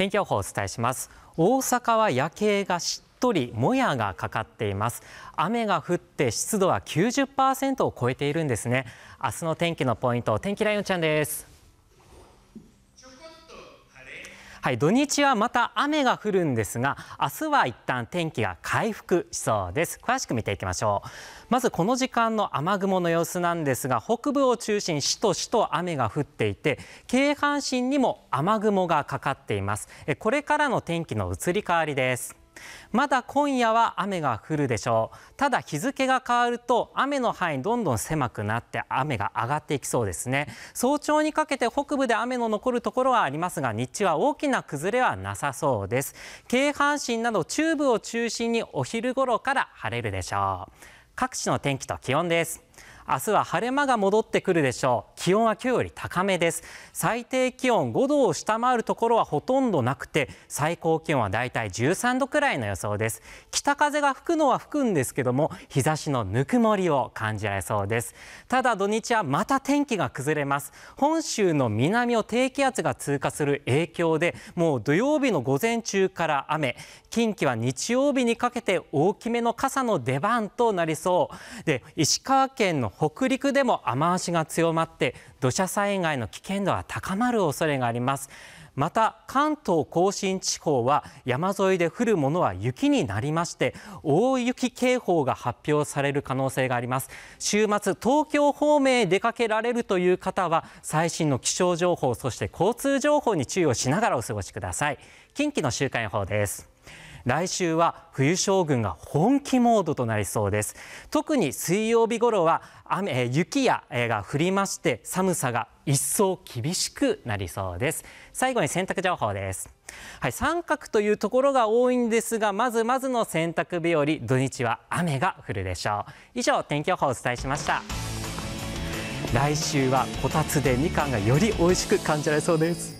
天気予報をお伝えします大阪は夜景がしっとりもやがかかっています雨が降って湿度は90%を超えているんですね明日の天気のポイント天気ライオンちゃんですはい、土日はまた雨が降るんですが、明日は一旦天気が回復しそうです。詳しく見ていきましょう。まずこの時間の雨雲の様子なんですが、北部を中心にしとしと雨が降っていて、京阪神にも雨雲がかかっています。これからの天気の移り変わりです。まだ今夜は雨が降るでしょうただ日付が変わると雨の範囲どんどん狭くなって雨が上がっていきそうですね早朝にかけて北部で雨の残るところはありますが日中は大きな崩れはなさそうです京阪神など中部を中心にお昼頃から晴れるでしょう各地の天気と気温です明日は晴れ間が戻ってくるでしょう気温は今日より高めです。最低気温5度を下回るところはほとんどなくて、最高気温はだいたい13度くらいの予想です。北風が吹くのは吹くんですけども、日差しのぬくもりを感じられそうです。ただ土日はまた天気が崩れます。本州の南を低気圧が通過する影響で、もう土曜日の午前中から雨、近畿は日曜日にかけて大きめの傘の出番となりそう。で、石川県の北陸でも雨足が強まって土砂災害の危険度は高まる恐れがありますまた関東甲信地方は山沿いで降るものは雪になりまして大雪警報が発表される可能性があります週末東京方面へ出かけられるという方は最新の気象情報そして交通情報に注意をしながらお過ごしください近畿の週間予報です来週は冬将軍が本気モードとなりそうです特に水曜日頃は雨雪やが降りまして寒さが一層厳しくなりそうです最後に洗濯情報ですはい、三角というところが多いんですがまずまずの洗濯日和土日は雨が降るでしょう以上天気予報をお伝えしました来週はこたつでみかんがより美味しく感じられそうです